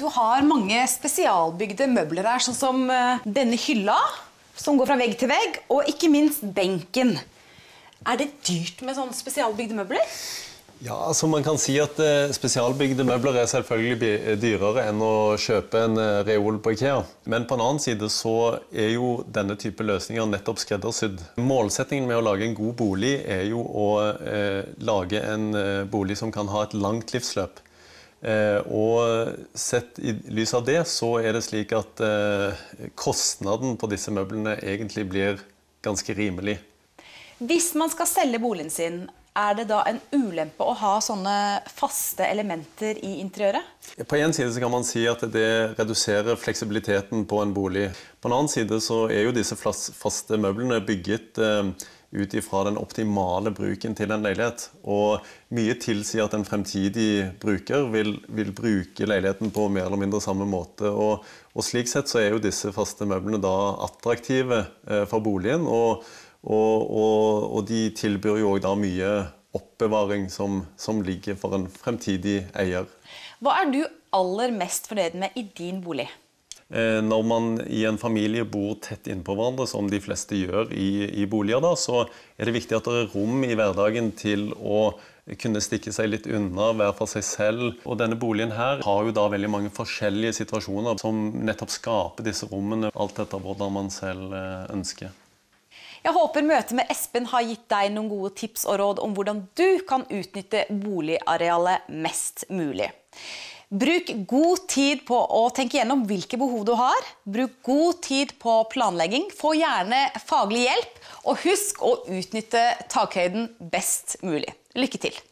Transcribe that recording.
Du har mange spesialbygde møbler her, sånn som eh, denne hylla, som går fra vegg til vegg, og ikke minst benken. Er det dyrt med sånne spesialbygde møbler? Ja, altså man kan si at eh, Spesialbygde møbler er selvfølgelig eh, dyrere enn å kjøpe en reol på Ikea. Men på en annen side så er jo denne type løsninger nettopp skreddersydd. Målsettingen med å lage en god bolig er jo å eh, lage en bolig som kan ha et langt livsløp. Eh, og sett i lys av det, så er det slik at eh, kostnaden på disse møblene egentlig blir ganske rimelig. Hvis man skal selge boligen sin, er det da en ulempe å ha sånne faste elementer i interiøret? På én side kan man si at det reduserer fleksibiliteten på en bolig. På en annen side så er jo disse faste møblene bygget eh, ut ifra den optimale bruken til en leilighet. Og mye tilsier at en fremtidig bruker vil, vil bruke leiligheten på mer eller mindre samme måte. Og, og slik sett så er jo disse faste møblene da attraktive eh, for boligen. Og, og, og, de tilbyr jo òg da mye oppbevaring som, som ligger for en fremtidig eier. Hva er du aller mest fornøyd med i din bolig? Eh, når man i en familie bor tett innpå hverandre, som de fleste gjør i, i boliger, da, så er det viktig at det er rom i hverdagen til å kunne stikke seg litt unna, være for seg selv. Og denne boligen her har jo da veldig mange forskjellige situasjoner som nettopp skaper disse rommene, alt etter hvordan man selv eh, ønsker. Jeg håper møtet med Espen har gitt deg noen gode tips og råd om hvordan du kan utnytte boligarealet mest mulig. Bruk god tid på å tenke gjennom hvilke behov du har. Bruk god tid på planlegging. Få gjerne faglig hjelp. Og husk å utnytte takhøyden best mulig. Lykke til.